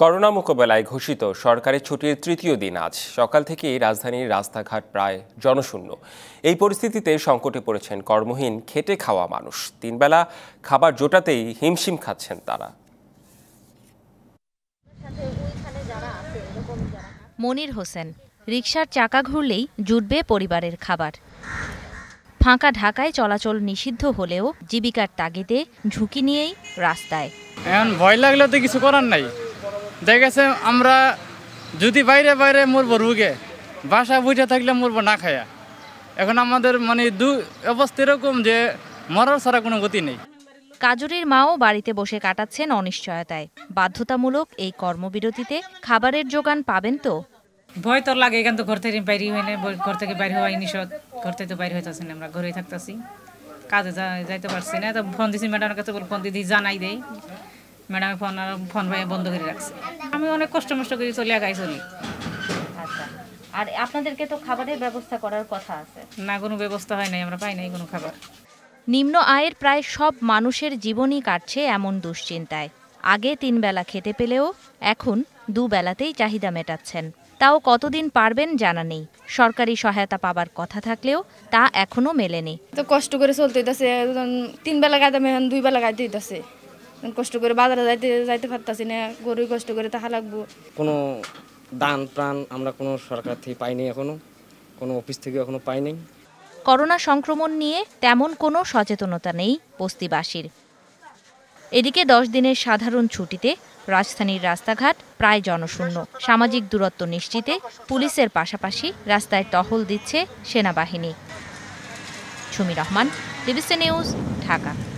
corona মোকাবেলায় ঘোষিত সরকারি ছুটির তৃতীয় দিন আজ সকাল থেকেই রাজধানীর রাস্তাঘাট প্রায় জনশূন্য এই পরিস্থিতিতে সংকটে পড়েছেন কর্মহীন খেটে খাওয়া মানুষ তিনবেলা খাবার জোটাতেই হিমশিম খাচ্ছেন তারা মনির হোসেন রিকশার চাকা ঘুরলেই জুটবে পরিবারের খাবার ফাঁকা ঢাকায় চলাচল নিষিদ্ধ হলেও জীবিকার তাগিদে ঝুঁকি নিয়েই রাস্তায় এখন ভয় লাগলে তো কিছু করার নাই দেখেছে গেছে আমরা যদি বাইরে বাইরে মরবো রুগে বাসা বুঝে থাকলে মরবো না খায়া এখন আমাদের মানে দু অবস্থা এরকম যে মরার ছাড়া কোনো গতি নেই কাজুরির মাও বাড়িতে বসে কাটাচ্ছেন অনিশ্চয়তায় বাধ্যতামূলক এই কর্মবিরতিতে খাবারের যোগান পাবেন তো ভয় তো লাগে এখান তো ঘর থেকে বাইরে হয় না ঘর থেকে বাইরে হওয়া নিষেধ ঘর থেকে তো বাইরে হইতেছি না আমরা ঘরেই থাকতেছি কাজে যাইতে পারছি না তো ফোন দিছি ম্যাডামের কাছে বল ফোন দিদি জানাই দেয় ম্যাডামে ফোন আর ফোন ভাই বন্ধ করে রাখছে আমি অনেক কষ্ট মষ্ট করে চলে আগাই চলি আচ্ছা আর আপনাদেরকে তো খাবারের ব্যবস্থা করার কথা আছে না কোনো ব্যবস্থা হয় নাই আমরা পাই নাই কোনো খাবার নিম্ন আয়ের প্রায় সব মানুষের জীবনই কাটছে এমন দুশ্চিন্তায় আগে তিন বেলা খেতে পেলেও এখন দুবেলাতেই চাহিদা মেটাচ্ছেন তাও কতদিন পারবেন জানা নেই সরকারি সহায়তা পাবার কথা থাকলেও তা এখনো মেলেনি তো কষ্ট করে চলতে হইতাছে তিন বেলা গাইতে দুই বেলা গাইতে হইতেছে কষ্ট করে বাজারে যাইতে যাইতে পারতেছি না গরুই কষ্ট করে তাহা লাগবো কোনো দান প্রাণ আমরা কোনো সরকার থেকে পাইনি এখনো কোনো অফিস থেকে এখনো পাইনি করোনা সংক্রমণ নিয়ে তেমন কোনো সচেতনতা নেই বস্তিবাসীর এদিকে দশ দিনের সাধারণ ছুটিতে রাজধানীর রাস্তাঘাট প্রায় জনশূন্য সামাজিক দূরত্ব নিশ্চিতে পুলিশের পাশাপাশি রাস্তায় টহল দিচ্ছে সেনাবাহিনী সুমি রহমান ডিবিসি নিউজ ঢাকা